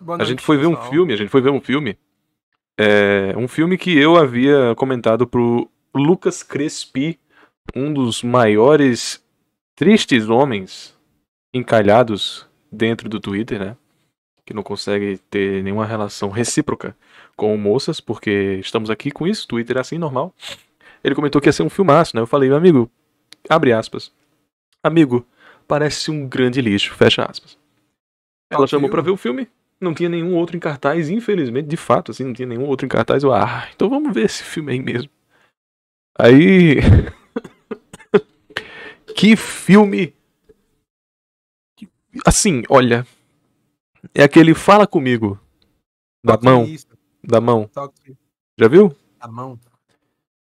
Noite, a gente foi ver um filme, a gente foi ver um filme. É, um filme que eu havia comentado pro Lucas Crespi, um dos maiores tristes homens encalhados dentro do Twitter, né? Que não consegue ter nenhuma relação recíproca com moças, porque estamos aqui com isso, Twitter é assim, normal. Ele comentou que ia ser um filmaço, né? Eu falei, meu amigo, abre aspas. Amigo, parece um grande lixo, fecha aspas. Ela chamou para ver o filme, não tinha nenhum outro em cartaz, infelizmente, de fato, assim, não tinha nenhum outro em cartaz. Eu, ah, então vamos ver esse filme aí mesmo. Aí. que filme. Assim, olha. É aquele Fala Comigo. Da Toque mão. Isso. Da mão. Toque. Já viu? Da mão.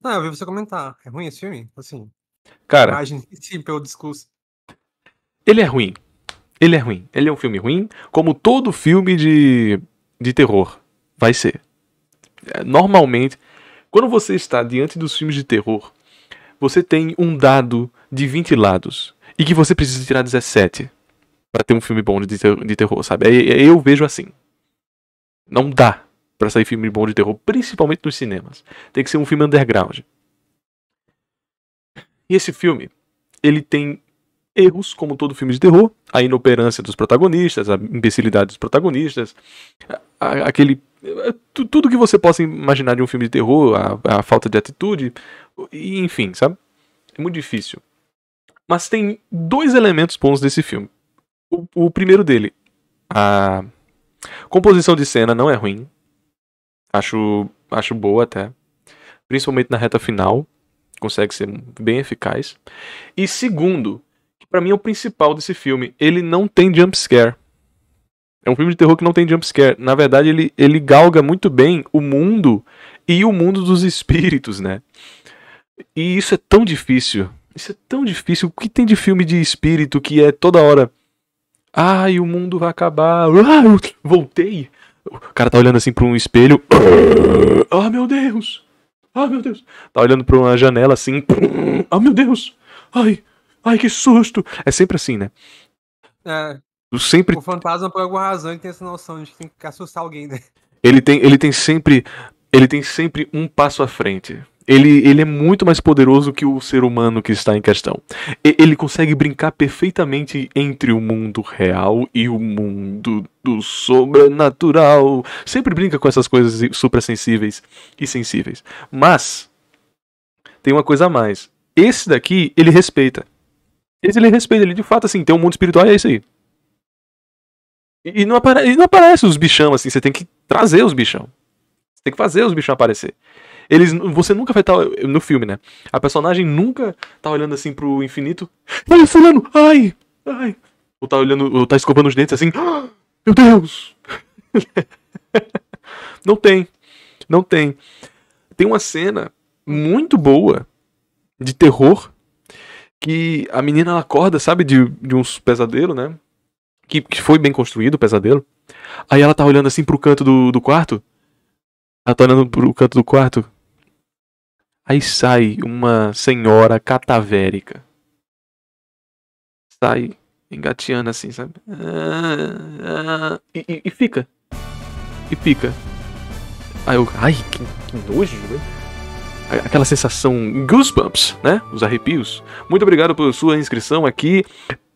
Não, eu vi você comentar. É ruim esse filme? Assim. Cara. Imagem, sim, pelo discurso. Ele é ruim. Ele é ruim. Ele é um filme ruim, como todo filme de, de terror vai ser. É, normalmente, quando você está diante dos filmes de terror, você tem um dado de 20 lados e que você precisa tirar 17 para ter um filme bom de, ter de terror, sabe? Eu vejo assim. Não dá para sair filme bom de terror, principalmente nos cinemas. Tem que ser um filme underground. E esse filme, ele tem erros, como todo filme de terror, a inoperância dos protagonistas, a imbecilidade dos protagonistas, a, a, aquele. A, é, tudo que você possa imaginar de um filme de terror, a, falta de atitude, e, enfim, sabe? É muito difícil. Mas tem dois elementos bons desse filme. O, o primeiro dele, a composição de cena não é ruim. Acho, acho boa até. Principalmente na reta final consegue ser bem eficaz. E segundo, para mim é o principal desse filme. Ele não tem jump scare. É um filme de terror que não tem jump scare. Na verdade, ele, ele galga muito bem o mundo e o mundo dos espíritos, né? E isso é tão difícil. Isso é tão difícil. O que tem de filme de espírito que é toda hora. Ai, o mundo vai acabar. Ah, voltei. O cara tá olhando assim pra um espelho. Ah, meu Deus! Ah, meu Deus! Tá olhando pra uma janela assim. Ah, meu Deus! Ai, Ai, que susto! É sempre assim, né? É. Sempre... O fantasma, por alguma razão, ele tem essa noção de que tem que assustar alguém, né? Ele tem, ele tem sempre. Ele tem sempre um passo à frente. Ele, ele é muito mais poderoso que o ser humano que está em questão. ele consegue brincar perfeitamente entre o mundo real e o mundo do sobrenatural. Sempre brinca com essas coisas suprassensíveis e sensíveis. Mas tem uma coisa a mais. Esse daqui, ele respeita. Esse ele respeita, ele de fato, assim, tem um mundo espiritual e é isso aí. E, e não, não aparece os bichão, assim, você tem que trazer os bichão. Você tem que fazer os bichão aparecer. Eles, você nunca vai estar, tá, no filme, né? A personagem nunca tá olhando assim pro infinito. Ai, fulano, ai, ai. Ou tá olhando, ou tá escovando os dentes assim. Ah, meu Deus! não tem. Não tem. Tem uma cena muito boa de terror que a menina ela acorda, sabe, de, de uns pesadelo, né? Que, que foi bem construído o pesadelo. Aí ela tá olhando assim pro canto do, do quarto. Ela tá olhando pro canto do quarto. Aí sai uma senhora catavérica. Sai engateando assim, sabe? e, e, e, fica. E fica. Aí eu. Ai, que, que nojo, velho. Né? aquela sensação goosebumps, né? Os arrepios. Muito obrigado por sua inscrição aqui.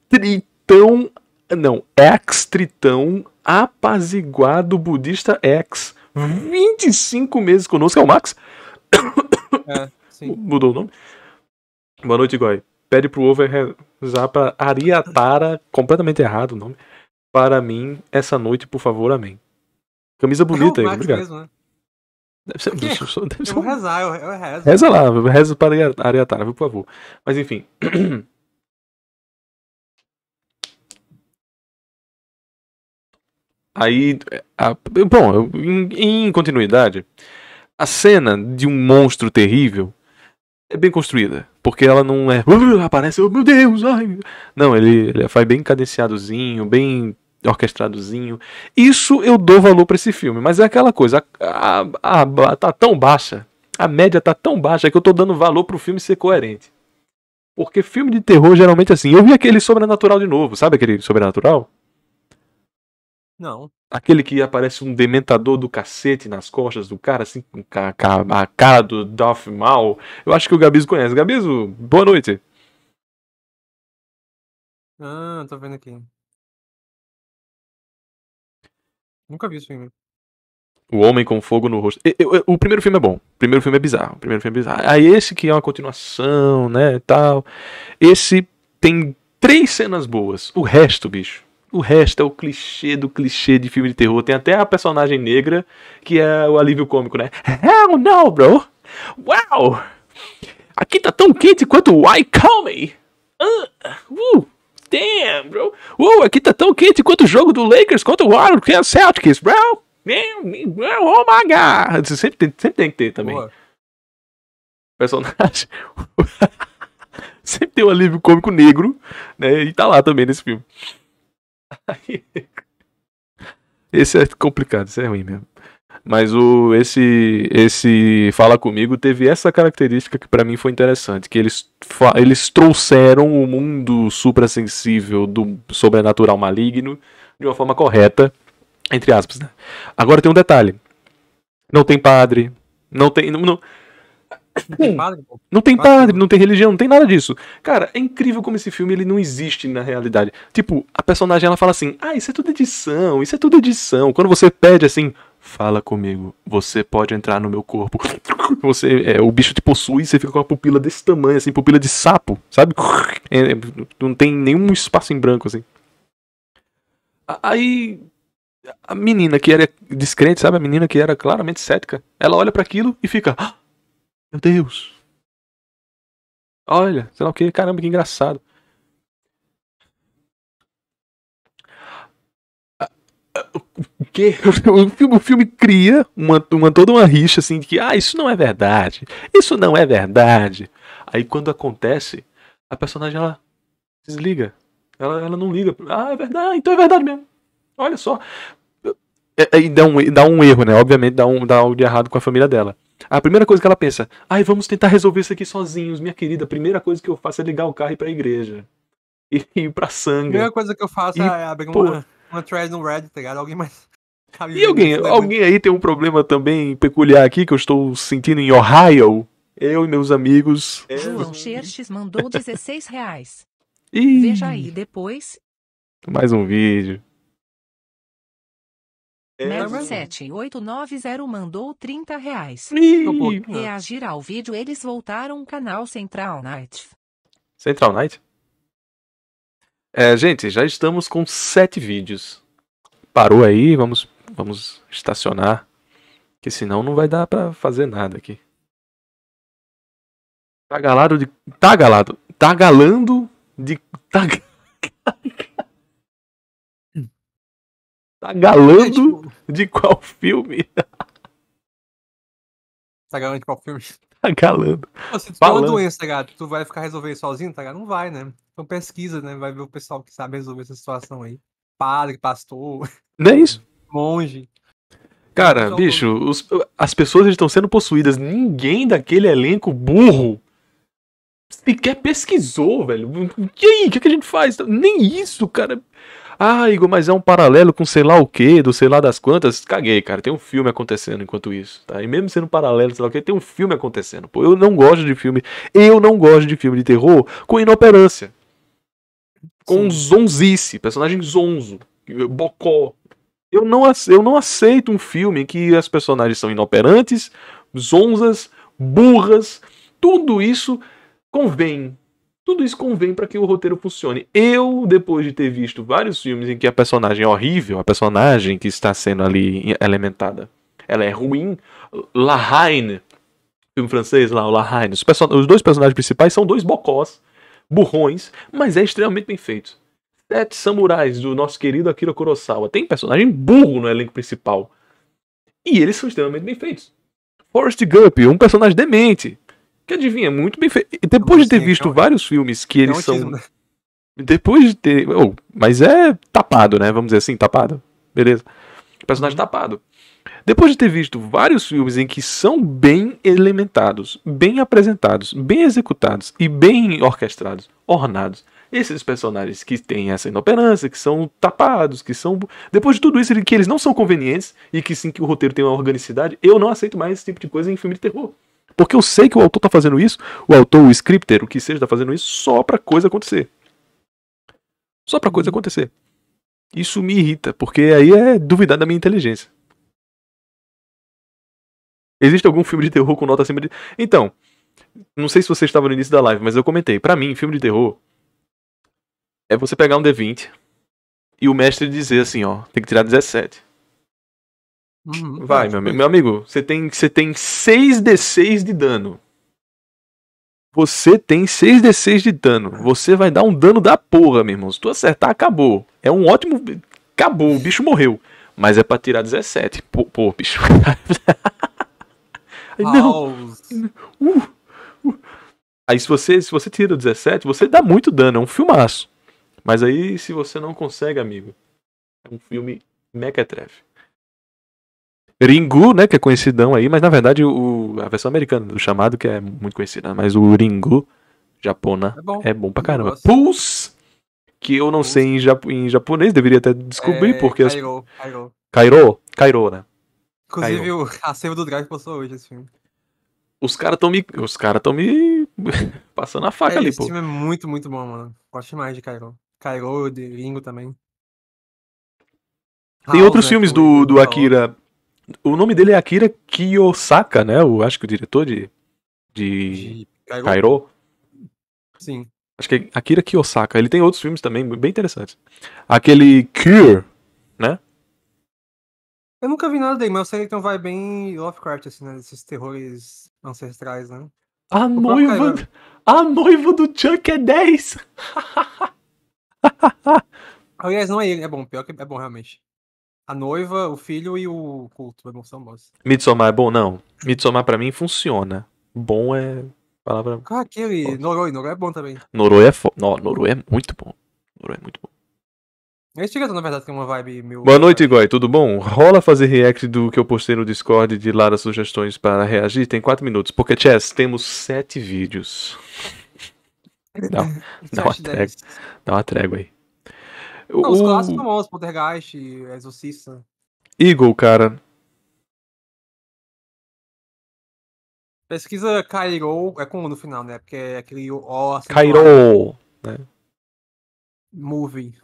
Tritão. Não, ex-tritão apaziguado budista ex. 25 meses conosco. É o Max? É, Mudou o nome? Boa noite, Goi. Pede pro Over rezar pra Ariatara, completamente errado o nome, para mim essa noite, por favor, amém. Camisa é bonita é aí, obrigado. Mesmo, né? Deve ser. Deve ser eu ser vou rezar, eu, eu, rezo. Reza lá, reza para a Ariatara, por favor. Mas enfim. Aí, a, bom, em, em continuidade, a cena de um monstro terrível é bem construída. Porque ela não é. Uh, aparece, oh meu Deus! Ai. Não, ele, ele é, faz bem cadenciadozinho, bem orquestradozinho. Isso eu dou valor para esse filme, mas é aquela coisa, a, a, a, tá tão baixa, a média tá tão baixa que eu tô dando valor pro filme ser coerente. Porque filme de terror geralmente é assim. Eu vi aquele sobrenatural de novo, sabe aquele sobrenatural? Não. Aquele que aparece um dementador do cacete nas costas do cara, assim, com a cara do Dolph Mal. Eu acho que o Gabizo conhece. Gabizo, boa noite. Ah, tô vendo aqui. Nunca vi esse filme. O Homem com Fogo no Rosto. Eu, eu, eu, o primeiro filme é bom. O primeiro filme é bizarro. O primeiro filme é bizarro. Aí esse que é uma continuação, né, tal. Esse tem três cenas boas. O resto, bicho. O resto é o clichê do clichê de filme de terror. Tem até a personagem negra, que é o alívio cômico, né? Hell no, bro! Wow! Aqui tá tão quente quanto o I Call Me! Uh, uh. uh. Damn, bro. Uou, aqui tá tão quente quanto o jogo do Lakers contra o Warriors Celtics, é o Celtics, bro. Oh my god. Você sempre tem, sempre tem que ter também. Boa. Personagem. sempre tem um alívio cômico negro, né? E tá lá também nesse filme. Esse é complicado, isso é ruim mesmo. Mas o esse esse Fala Comigo teve essa característica que para mim foi interessante, que eles, eles trouxeram o mundo suprassensível do sobrenatural maligno de uma forma correta, entre aspas, né? Agora tem um detalhe. Não tem padre, não tem não, não, não tem, padre, não tem padre, não tem religião, não tem nada disso. Cara, é incrível como esse filme ele não existe na realidade. Tipo, a personagem ela fala assim: "Ah, isso é tudo edição, isso é tudo edição". Quando você pede assim: fala comigo. Você pode entrar no meu corpo. Você, é, o bicho te possui você fica com a pupila desse tamanho, assim, pupila de sapo, sabe? É, não tem nenhum espaço em branco, assim. Aí a menina que era descrente, sabe? A menina que era claramente cética, ela olha para aquilo e fica: ah, Meu Deus! Olha, sei lá o que, caramba, que engraçado. quê? O filme, o filme cria uma, uma, toda uma rixa assim de que, ah, isso não é verdade, isso não é verdade. Aí quando acontece, a personagem ela desliga. Ela, ela não liga. Ah, é verdade, então é verdade mesmo. Olha só. E, é, é, e dá, um, dá um erro, né? Obviamente dá, um, dá algo de errado com a família dela. A primeira coisa que ela pensa, ai, vamos tentar resolver isso aqui sozinhos, minha querida. A primeira coisa que eu faço é ligar o carro e ir pra igreja. E ir pra sangue. A primeira coisa que eu faço e, é abrir ah, uma, uma thread no Reddit, tá ligado? Alguém mais e alguém, né, alguém aí tem um problema também peculiar aqui que eu estou sentindo em Ohio? Eu e meus amigos. É. João Xerxes mandou 16 reais. Ih, Veja aí depois. Mais um vídeo. É, né, Mero 7890 mandou 30 reais. Ih, reagir ao vídeo, eles voltaram canal Central Night. Central Night? É, gente, já estamos com 7 vídeos. Parou aí, vamos Vamos estacionar, que senão não vai dar para fazer nada aqui. Tá galado de. Tá galado. Tá galando de. Tá. Tá galando é, tipo- de qual filme? Tá galando de qual filme? Tá galando. se tu Falando. uma doença, tá Tu vai ficar resolvendo sozinho, tá galando Não vai, né? Então pesquisa, né? Vai ver o pessoal que sabe resolver essa situação aí. Padre, pastor. Não é isso monge. Cara, bicho, os, as pessoas estão sendo possuídas. Ninguém daquele elenco burro sequer pesquisou, velho. E aí, o que, que, a gente faz? Nem isso, cara. Ah, Igor, mas é um paralelo com sei lá o que, do sei lá das quantas. Caguei, cara. Tem um filme acontecendo enquanto isso, tá? E mesmo sendo paralelo, sei lá o quê. tem um filme acontecendo. Pô, eu não gosto de filme. Eu não gosto de filme de terror com inoperância. Com Sim. zonzice, personagem zonzo, bocó. Eu não, eu não aceito um filme em que as personagens são inoperantes, zonzas, burras. Tudo isso convém. Tudo isso convém para que o roteiro funcione. Eu, depois de ter visto vários filmes em que a personagem é horrível, a personagem que está sendo ali elementada, ela é ruim. La Haine, filme francês lá, o La Haine. Os, os dois personagens principais são dois bocós, burrões, mas é extremamente bem feito. Sete Samurais, do nosso querido Akira Kurosawa. Tem personagem burro no elenco principal. E eles são extremamente bem feitos. Forrest Gump, um personagem demente. Que adivinha, muito bem feito. Depois de ter visto então, vários filmes que eles são. Né? Depois de ter. Oh, mas é tapado, né? Vamos dizer assim, tapado. Beleza. Personagem uhum. tapado. Depois de ter visto vários filmes em que são bem elementados, bem apresentados, bem executados e bem orquestrados, ornados, esses personagens que têm essa inoperância, que são tapados, que são. Depois de tudo isso, que eles não são convenientes e que sim que o roteiro tem uma organicidade, eu não aceito mais esse tipo de coisa em filme de terror. Porque eu sei que o autor está fazendo isso, o autor, o scripter, o que seja, está fazendo isso só pra coisa acontecer. Só pra coisa acontecer. Isso me irrita, porque aí é duvidar da minha inteligência. Existe algum filme de terror com nota acima de. Então, não sei se você estava no início da live, mas eu comentei. Para mim, filme de terror é você pegar um D20 e o mestre dizer assim, ó, tem que tirar 17. Uhum. Vai, meu, meu amigo, você tem, você tem 6d6 de dano. Você tem 6d6 de dano. Você vai dar um dano da porra, meu irmão. Se tu acertar, acabou. É um ótimo. Acabou, o bicho morreu. Mas é pra tirar 17. Pô, pô bicho. Não. Uh, uh. Aí se você, se você tira o 17, você dá muito dano. É um filmaço. Mas aí, se você não consegue, amigo, é um filme mequetrefe. Ringu, né, que é conhecidão aí, mas na verdade o, a versão americana do chamado, que é muito conhecida, mas o Ringu, japona, é bom, é bom pra caramba. Pulse, que eu não Pulse. sei em, em, japonês, deveria até descobrir, é, porque... Cairo, as... Cairo. Cairo, Cairo, né? Inclusive o acervo do Drive postou hoje esse filme. Os caras estão me. Os caras estão me. passando a faca é, ali, esse pô. Esse filme é muito, muito bom, mano. Gosto mais de Cairo. Cairo de Ringo também. Tem ah, outros filmes do, do Akira. O nome dele é Akira Kiyosaka, né? O, acho que o diretor de. De. de Cairo. Sim. Acho que é Akira Kiyosaka. Ele tem outros filmes também bem interessantes. Aquele Cure, né? Eu nunca vi nada dele, mas eu sei que então vai bem Lovecraft, assim, né? Esses terrores ancestrais, né? A noiva, a noiva do Chuck é 10! Aliás, não é ele, é bom, pior que é bom realmente. A noiva, o filho e o culto. É bom, são bons. Midsommar é bom? Não. Midsommar pra mim funciona. Bom é. Palavra. Ah, aquele. Bom. Noroi. Noroi é bom também. Noroi é fo... Não, Noroi é muito bom. Noroi é muito bom. Esse diretor, na verdade, tem uma vibe meio. Boa noite, Igor. Tudo bom? Rola fazer react do que eu postei no Discord de lá das sugestões para reagir? Tem 4 minutos. Porque, Chess, temos 7 vídeos. Dá, dá, uma trégua, dá uma trégua aí. Não, o... Os clássicos famosos, Poltergeist, Exorcista. Eagle, cara. Pesquisa Cairo, é com o no final, né? Porque é aquele O. Assim, Cairo! Né? né? Movie.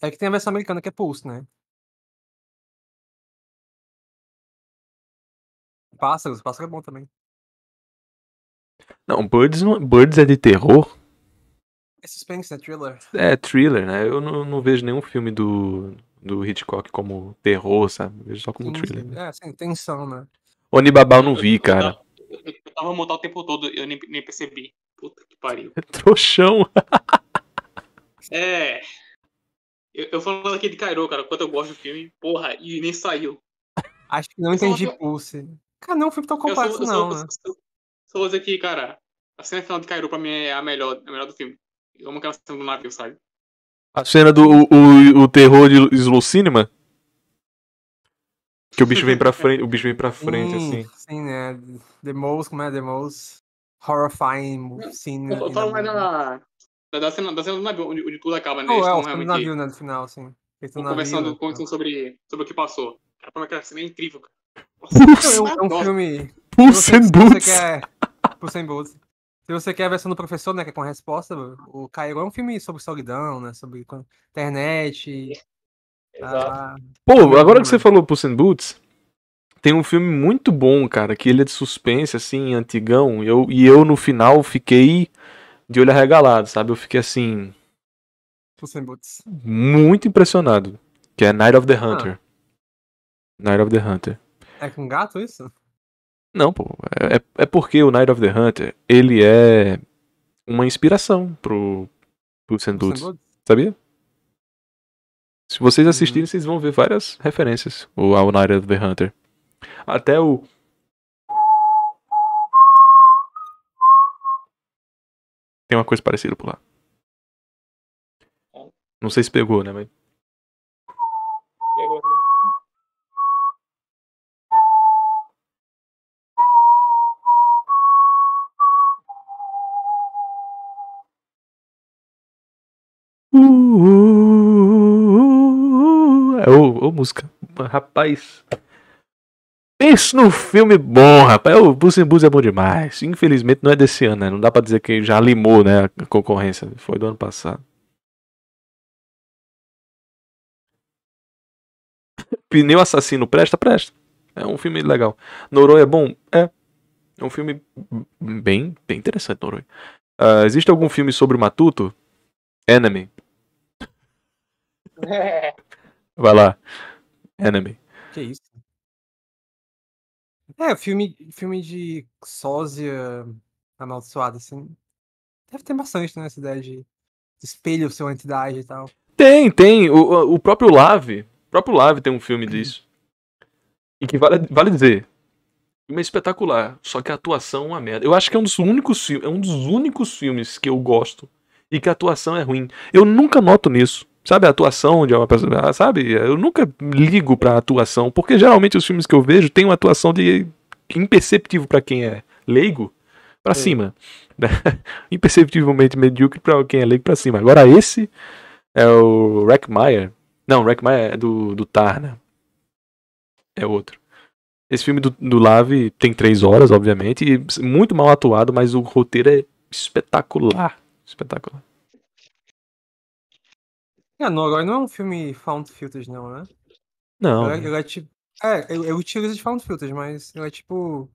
É que tem a versão americana que é Pulse, né? Pássaros, pássaro é bom também. Não, Birds, não, Birds é de terror? É suspense, é thriller. É, thriller, né? Eu não, não vejo nenhum filme do, do Hitchcock como terror, sabe? vejo só como sim, thriller. Sim. Né? É, sem tensão, né? Onibabá eu não vi, cara. Eu, eu, tava montado o tempo todo, eu nem, nem percebi. Puta que pariu. É trouxão. é. Eu, eu falando aqui de Cairo, cara, quanto eu gosto do filme, porra, e nem saiu. Acho que não entendi pulse. Cara, não, o é filme tão complexo, eu sou, não. Sou, né? Só vou dizer que, cara, a cena final de Cairo pra mim é a melhor, a melhor do filme. Eu amo aquela cena do navio, sabe? A cena do o, o, o terror de Slow Cinema? Que o bicho vem pra frente, o bicho vem pra frente, sim, assim. Sim, né? The most, como é? The most horrifying scene. Eu falo mais da, da, cena, da cena do navio, onde, onde tudo acaba, né? Oh, é, o do navio, né, assim. no final, sim. Conversando, navio, conversando né, tá. sobre, sobre o que passou. Cara, pra mim aquela cena é incrível, cara. Nossa, é um, é um filme... Pulse and Boots! Você quer por sem bolsa. Se você quer a versão do professor, né, que é com a resposta, o Cairo é um filme sobre solidão, né, sobre internet. Tá a... Pô, agora que você né? falou Puss in Boots, tem um filme muito bom, cara, que ele é de suspense, assim, antigão, e eu, e eu no final fiquei de olho arregalado, sabe? Eu fiquei assim... Puss in Boots. Muito impressionado, que é Night of the ah. Hunter. Ah. Night of the Hunter. É com gato isso? Não, pô. É, é, é porque o Night of the Hunter, ele é uma inspiração pro, pro Sendudes. Sabia? Se vocês assistirem, uhum. vocês vão ver várias referências ao Night of the Hunter. Até o. Tem uma coisa parecida por lá. Não sei se pegou, né, mas. Ô, música. Rapaz. isso no filme bom, rapaz. O Bus in Bus é bom demais. Infelizmente não é desse ano, né? Não dá pra dizer que já limou, né? A concorrência. Foi do ano passado. Pneu Assassino presta? Presta. É um filme legal. Noroi é bom? É. É um filme bem, bem interessante, Noroi. Uh, existe algum filme sobre o Matuto? Enemy. É. Vai lá. Enemy. Que isso? É, filme, filme de sósia amaldiçoada, assim. Deve ter bastante, né? Essa ideia de espelho uma entidade e tal. Tem, tem. O, o próprio Lave. O próprio Lave tem um filme uhum. disso. E que vale, vale dizer. Filme é espetacular. Só que a atuação é uma merda. Eu acho que é um dos únicos filmes. É um dos únicos filmes que eu gosto. E que a atuação é ruim. Eu nunca noto nisso. Sabe, a atuação de uma pessoa. Ah, sabe? Eu nunca ligo pra atuação, porque geralmente os filmes que eu vejo têm uma atuação de imperceptível para quem é leigo para é. cima. Né? Imperceptivelmente medíocre para quem é leigo para cima. Agora esse é o Rackmeyer. Não, Rackmeyer é do, do né? É outro. Esse filme do, do Lave tem três horas, obviamente, e muito mal atuado, mas o roteiro é espetacular. Espetacular. É, Noroi não é um filme found footage, não, né? Não. Ele, ele é tipo. É, eu ele de found footage, mas ele é tipo.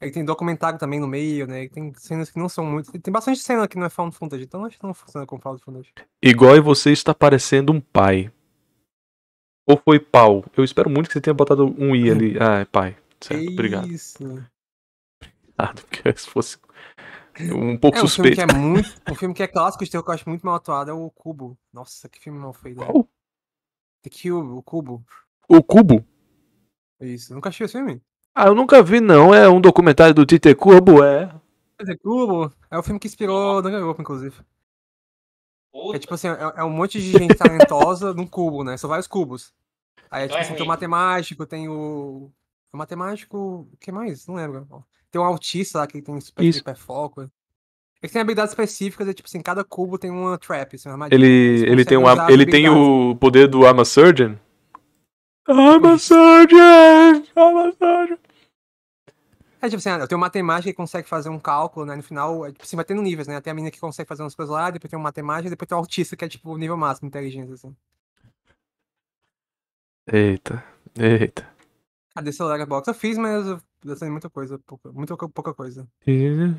Ele é tem documentário também no meio, né? Ele tem cenas que não são muito. Tem bastante cena que não é found footage, então acho que não funciona com found footage. Igual e você está parecendo um pai. Ou foi pau? Eu espero muito que você tenha botado um i ali. Ah, é pai. Certo, obrigado. É isso. Ah, porque se fosse um pouco é, um suspeito. Filme que é muito, um filme que é clássico de terror que eu acho muito mal atuado é o Cubo. Nossa, que filme mal feito. Né? Qual? The Cube, o Cubo. O Cubo? Isso, nunca achei esse filme. Ah, eu nunca vi, não. É um documentário do Tite Cubo, é. é Tite Cubo é o filme que inspirou Dungeon Europa, inclusive. Puta. É tipo assim, é, é, um monte de gente talentosa num cubo, né? São vários cubos. Aí é tipo é assim, tem o é matemático, tem o. O matemático. O que mais? Não lembro. Tem um autista lá que tem super Isso. hiperfoco. Ele é tem habilidades específicas, é tipo assim, cada cubo tem uma trap, assim, uma armadilha. Ele, né? ele tem, um, ele tem o poder do Arma Surgeon? Arma Surgeon! Arma Surgeon! É tipo assim, ah, eu tenho matemática que consegue fazer um cálculo, né? No final, é, tipo assim, vai tendo níveis, né? Tem a menina que consegue fazer umas coisas lá, depois tem uma matemática, depois tem o autista, que é tipo o nível máximo de inteligência, assim. Eita, eita. Cadê seu box Eu fiz, mas eu desenho muita coisa, pouca, muito pouca coisa. Segundo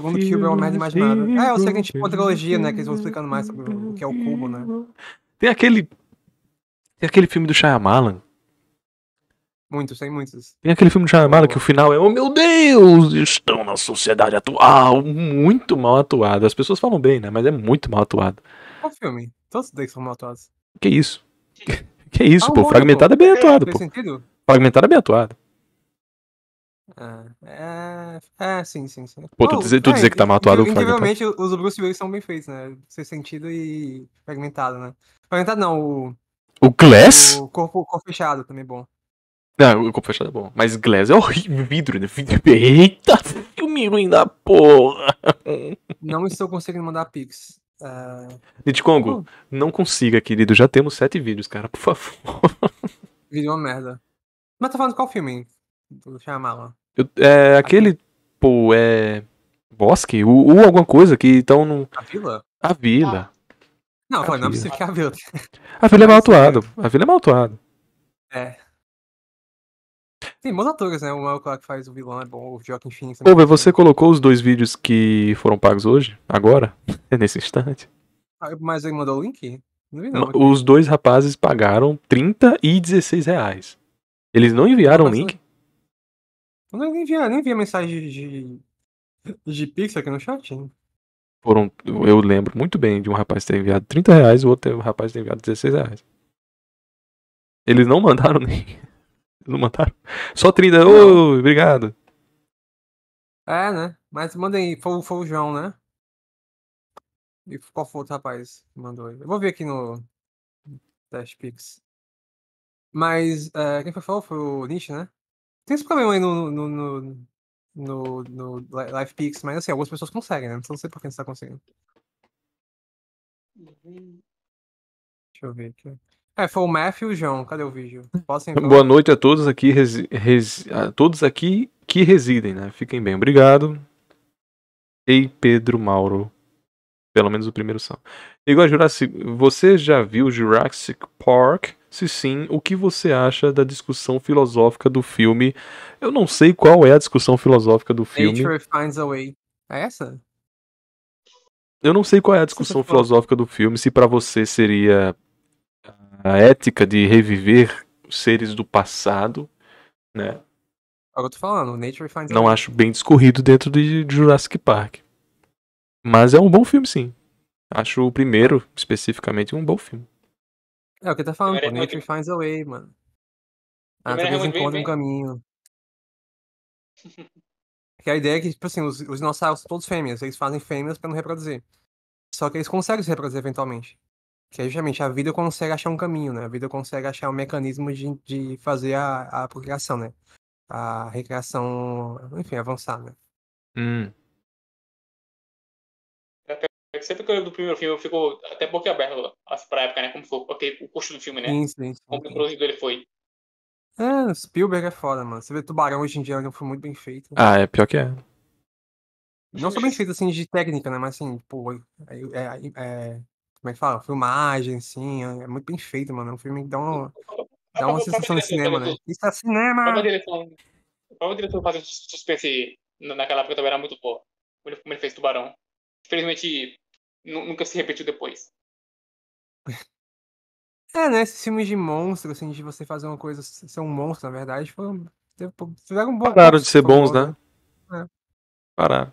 Cube ah, é o mais imaginado. É, eu sei que a gente tipo, trilogia, né? Que eles vão explicando mais sobre o que é o cubo, né? Tem aquele. Tem aquele filme do Shyamalan. Muitos, tem muitos. Tem aquele filme do Shyamalan que o final é, oh meu Deus, estão na sociedade atual, muito mal atuado. As pessoas falam bem, né? Mas é muito mal atuado. Qual filme? Todos os são mal atuados. Que isso? Que isso, ah, pô? Tá é Fragmentado é bem atuado, pô. Fragmentado é bem atuado. Ah, é... é, sim, sim, sim. Pô, tu, dizer, tu é, dizer que tá matuado o Incrivelmente, os Bruce Willis são bem feitos, né? Sem sentido e fragmentado, né? Fragmentado não, o... O Glass? O corpo, o corpo fechado também é bom. Não, o corpo fechado é bom. Mas Glass é horrível, vidro, né? Vidro... Eita, filme ruim da porra! Não estou conseguindo mandar pix. Uh... Ah, Congo hum. não consiga, querido. Já temos sete vídeos, cara. Por favor. Vídeo é uma merda. Mas tá falando qual filme? chamar, Shyamalan. Eu, é aquele. Pô, é. Bosque? O, o alguma coisa que então não. A vila? A vila. Ah. Não, a não precisa é que é a vila. A vila é mal é atuada. A vila é mal atuada. É. Tem bons atores, né? O maluco que faz o vilão é bom, o Joaquim Phoenix. É Ô, é você colocou os dois vídeos que foram pagos hoje? Agora? Nesse instante? Ah, mas ele mandou o link? Não não. Os dois rapazes pagaram 30 e 16 reais. Eles não enviaram o link. Eu nem vi, nem via a mensagem de, de Pix aqui no chat. Foram, eu lembro muito bem de um rapaz ter enviado 30 reais, o outro rapaz ter enviado 16 reais. Eles não mandaram nem. Não mandaram. Só 30. Ô, obrigado. É, né? Mas mandem aí. Foi, foi o João, né? E qual foi o outro rapaz que mandou aí? Eu vou ver aqui no Dash Pix. Mas, é, quem foi, falou foi o Nietzsche, né? Tem esse problema aí no, no, no, no, no Live mas assim, algumas pessoas conseguem, né? Não sei por que você está conseguindo. Deixa eu ver aqui. É, foi o Matthew e o João. Cadê o vídeo? Posso, Boa noite a todos aqui, resi... Resi... a todos aqui que residem, né? Fiquem bem, obrigado. Ei, Pedro Mauro. Pelo menos o primeiro são. Igual a Jurassic. Você já viu Jurassic Park? Se sim, o que você acha da discussão filosófica do filme? Eu não sei qual é a discussão filosófica do filme. Nature finds a way. É essa? Eu não sei qual é a discussão filosófica do filme, se para você seria a ética de reviver seres do passado, né? É eu tô falando, Nature Finds Não acho bem discorrido dentro de Jurassic Park. Mas é um bom filme, sim. Acho o primeiro, especificamente, um bom filme. É o que tá falando, pô. Nature que... finds a way, mano. A natureza encontra um caminho. que a ideia é que, tipo assim, os, os dinossauros são todos fêmeas. Eles fazem fêmeas pra não reproduzir. Só que eles conseguem se reproduzir eventualmente. Que é justamente a vida consegue achar um caminho, né? A vida consegue achar um mecanismo de, de fazer a, a procriação, né? A recriação, enfim, avançar, né? Hum sempre que eu lembro do primeiro filme, eu fico até boquiaberto assim, pra época, né? Como foi okay, o custo do filme, né? Sim, sim, sim, Como o produtor ele foi. É, Spielberg é foda, mano. Você vê Tubarão hoje em dia, não é foi muito bem feito. Ah, é pior que é. Não só bem feito, assim, de técnica, né? Mas, assim, pô, é, é, é, é como é que fala? Filmagem, assim, é, é muito bem feito, mano. É um filme que dá uma, dá uma sensação de cinema, né? Isso é cinema! O próprio diretor fazendo suspense naquela época também era muito bom. Como ele fez Tubarão. Infelizmente, nunca se repetiu depois. É, né? Esses filmes de monstro, assim, de você fazer uma coisa, ser um monstro, na verdade, foram, fizeram um bom. Pararam de ser bons, né? É. Pararam.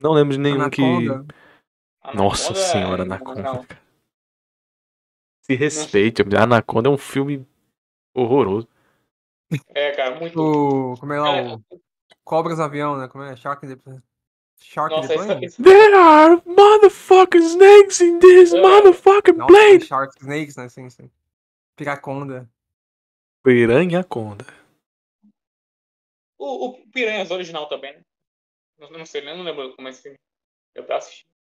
Não lembro de nenhum Anaconda. que. Anaconda Nossa é senhora, é... Anaconda. Se respeite, Anaconda é um filme horroroso. É, cara, muito. O, como é lá? É. O... É. Cobras Avião, né? Como é? Shark Shark Nossa, de banho? There are motherfucking snakes in this motherfucking motherfucking Nossa, Shark snakes, né? Sim, sim. Piraconda. Piranhaconda. O, o Piranhas original também, né? Não, não sei, né? Não lembro como é esse filme. Eu pra assistir.